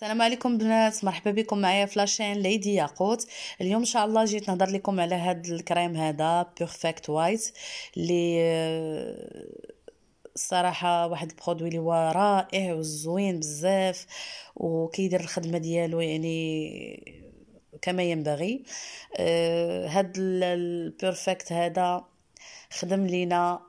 السلام عليكم بنات مرحبا بكم معايا فلاشين ليدي ياقوت اليوم ان شاء الله جيت نهضر لكم على هاد الكريم هذا بيرفكت وايت اللي الصراحه آه، واحد البرودوي اللي هو رائع وزوين بزاف وكيدير الخدمه ديالو يعني كما ينبغي آه، هاد البيرفكت هذا خدم لينا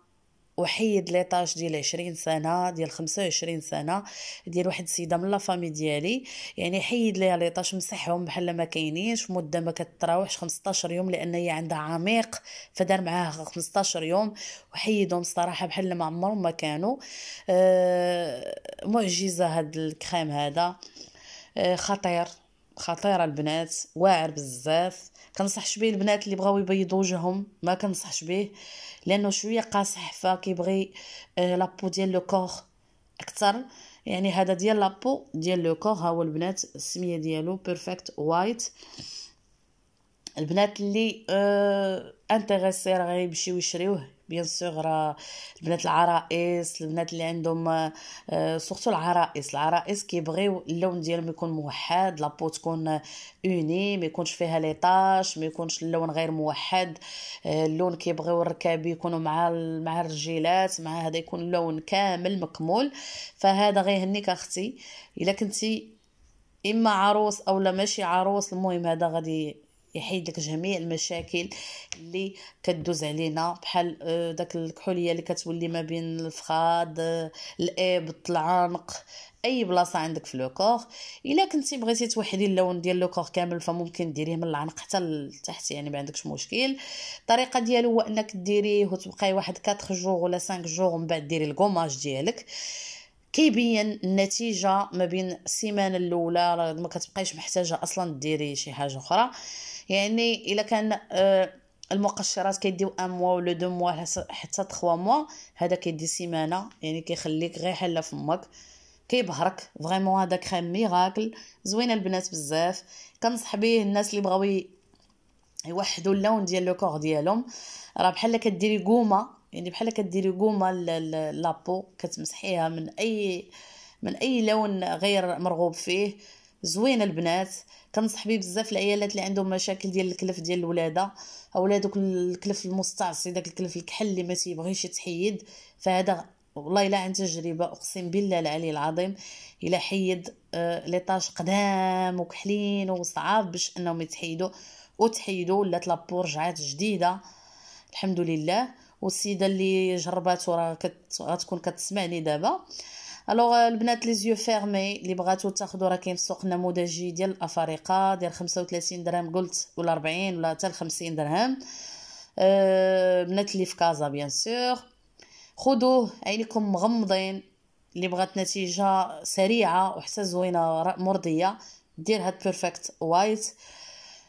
وحيد ليطاج ديال 20 سنه ديال 25 سنه ديال واحد السيده من لافامي ديالي يعني حيد ليها ليطاج مسحهم بحال ما كاينينش مده ما كتراوحش 15 يوم لان هي عندها عميق فدار معاها 15 يوم وحيدهم الصراحه بحال ما عمرهم ما كانوا أه معجزه هاد الكريم هذا أه خطير خطيره البنات واعر بزاف كنصحش به البنات اللي بغاو يبيضوا وجههم ما كنصحش به لانه شويه قاصح فكيبغي لابو آه، ديال لو كور اكثر يعني هذا ديال لابو ديال لو كور ها هو البنات السميه ديالو بيرفكت وايت البنات اللي انتريسي آه، راه يمشيو يشريوه بيان سور آه، البنات العرائس البنات اللي عندهم آه، سورتو العرائس العرائس كيبغيو اللون ديالهم يكون موحد لابو تكون اوني ما يكونش فيها لي طاش ما يكونش اللون غير موحد آه، اللون كيبغيو الركاب يكونوا مع مع الرجيلات مع هذا يكون اللون كامل مكمول فهذا غيهنيك اختي الا كنتي اما عروس او لا ماشي عروس المهم هذا غادي يحيد لك جميع المشاكل اللي كدوز علينا بحال آه، داك الكحوليه اللي كتولي ما بين الفخاد آه، الابط العنق اي بلاصه عندك في لوكور الا كنتي بغيتي توحدي اللون ديال لوكور كامل فممكن ديريه من العنق حتى لتحت يعني ما عندكش مشكل الطريقه ديالو هو انك ديريه وتبقاي واحد 4 جوغ ولا 5 جوغ من بعد ديري الكوماج ديالك كيبين النتيجه ما بين السيمانه الاولى ما كتبقايش محتاجه اصلا ديري شي حاجه اخرى يعني الا كان آه، المقشرات كيديو ان موا ولا دو موا حتى 3 موا هذا كيدي سيمانه يعني كيخليك غير حله فمك كيبهرك فريمون هذا كريم ميراكل زوينه البنات بزاف كنصح به الناس اللي بغاو يوحدوا اللون ديال لو كور ديالهم راه بحال كديري قومه يعني بحال كديري كومه لابو كتمسحيها من اي من اي لون غير مرغوب فيه زوينه البنات كنصح به بزاف العيالات اللي عندهم مشاكل ديال الكلف ديال الولاده اولا دوك الكلف المستعصي داك الكلف الكحل اللي ما تيبغيش يتحيد فهذا والله الا عن تجربه اقسم بالله العلي العظيم الا حيد آه لي طاش قدام وكحلين وصعاب باش انهم يتحيدوا وتحيدوا ولات لابو رجعات جديده الحمد لله والسيده اللي جرباتو راه غتكون كتسمعني دابا الوغ euh, البنات لي زيو فيرمي لي بغاتو تاخذوا راه كاين في السوق نموذجي ديال الافارقه ديال 35 درهم قلت ولا 40 ولا حتى 50 درهم آه، بنات لي في كازا بيان سور خذوه عينيكم مغمضين اللي بغات نتيجه سريعه وحتى زوينه مرضيه دير هاد بيرفكت وايت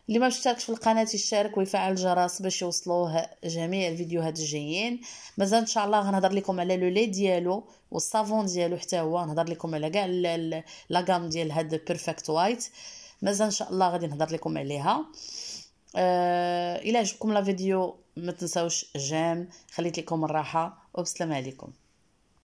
اللي ما اشتركش في القناه يشترك ويفعل الجرس باش يوصلوه جميع الفيديوهات الجايين مازال ان شاء الله غنهضر لكم على لو لي ديالو والصافون ديالو حتى هو نهضر لكم على كاع غام ديال هاد بيرفكت وايت مازال ان شاء الله غادي نهضر لكم عليها آه، الى عجبكم لا فيديو ما تنساوش جام خليت لكم الراحه وبسلام عليكم